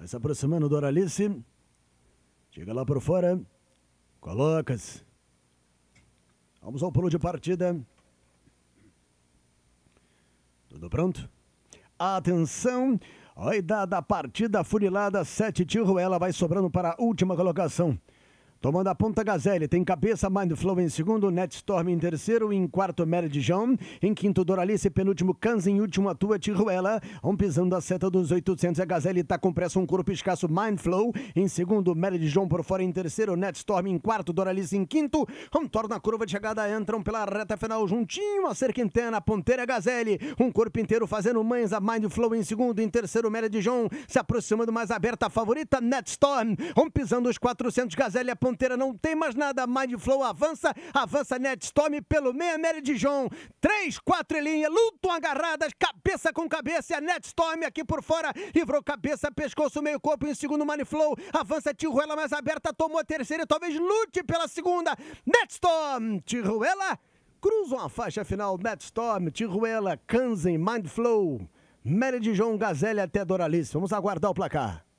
Vai se aproximando do Oralice. Chega lá por fora. Coloca-se. Vamos ao pulo de partida. Tudo pronto? Atenção! Oi, dada a partida funilada, sete tiro, ela vai sobrando para a última colocação. Tomando a ponta Gazelle, tem cabeça Mindflow em segundo, Netstorm em terceiro, em quarto Meredjão, em quinto Doralice, penúltimo Cans, em último Atua Tiruela, um pisando a seta dos 800, a é Gazelle está com pressa, um corpo escasso Mindflow, em segundo Meredjão por fora, em terceiro Netstorm, em quarto Doralice, em quinto, um torna a curva de chegada, entram pela reta final juntinho a cerca interna, ponteira Gazelle, um corpo inteiro fazendo mães, a Mindflow em segundo, em terceiro Meredjão, se aproximando mais aberta, a favorita Netstorm, um pisando os 400, Gazelle a ponteira, fronteira não tem mais nada. Mindflow avança, avança Netstorm pelo meia média de João. Três, quatro em linha, lutam agarradas, cabeça com cabeça. E a Netstorm aqui por fora, livrou cabeça, pescoço, meio corpo em segundo Mindflow. Avança Tijuela mais aberta, tomou a terceira e talvez lute pela segunda. Netstorm, Tijuela cruzam a faixa final Netstorm, Tijuela, Kansen, Mindflow, Mary de João Gazelli até Doralice. Vamos aguardar o placar.